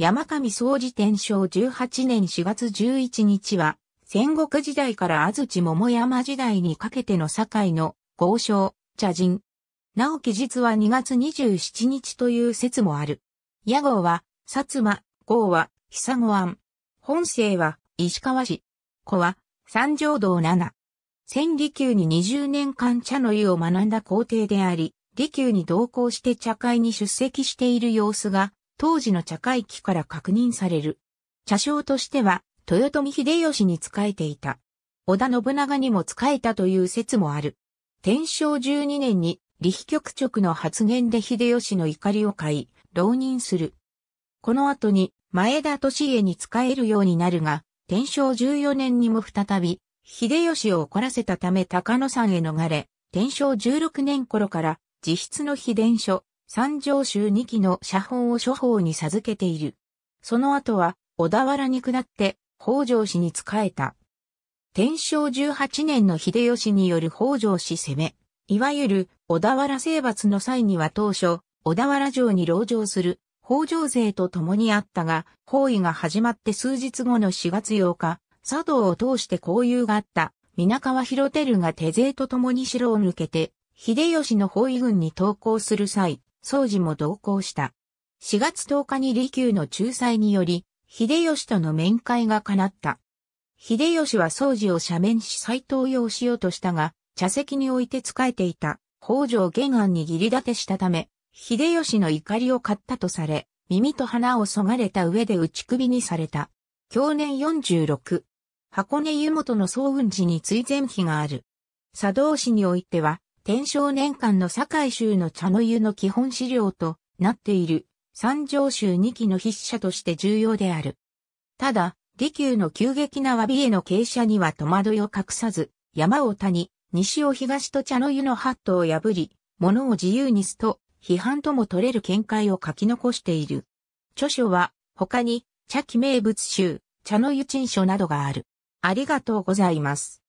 山上総事天正18年4月11日は、戦国時代から安土桃山時代にかけての堺の豪商、茶人。なお記述は2月27日という説もある。屋号は、薩摩、号は、久御庵。本姓は、石川氏。子は、三条道七。千里宮に20年間茶の湯を学んだ皇帝であり、利休に同行して茶会に出席している様子が当時の茶会期から確認される。茶商としては、豊臣秀吉に仕えていた。織田信長にも仕えたという説もある。天正12年に、理秘局直の発言で秀吉の怒りを買い、浪人する。この後に、前田利家に仕えるようになるが、天正14年にも再び、秀吉を怒らせたため高野山へ逃れ、天正16年頃から、自筆の秘伝書、三条州二期の写本を諸法に授けている。その後は、小田原に下って、北条氏に仕えた。天正十八年の秀吉による北条氏攻め、いわゆる小田原征伐の際には当初、小田原城に籠城する北条勢と共にあったが、包囲が始まって数日後の4月8日、茶道を通して交友があった、皆川広照が手勢と共に城を抜けて、秀吉の包囲軍に投降する際、宗司も同行した。4月10日に利休の仲裁により、秀吉との面会が叶った。秀吉は宗司を赦免し再登用しようとしたが、茶席に置いて仕えていた北条玄安に義理立てしたため、秀吉の怒りを買ったとされ、耳と鼻をそがれた上で打ち首にされた。去年46。箱根湯本の総雲寺に追善碑がある。佐藤氏においては、天正年間の堺州の茶の湯の基本資料となっている三条州二期の筆者として重要である。ただ、利休の急激な詫びへの傾斜には戸惑いを隠さず、山を谷、西を東と茶の湯のハットを破り、物を自由にすと、批判とも取れる見解を書き残している。著書は、他に、茶器名物集、茶の湯陳書などがある。ありがとうございます。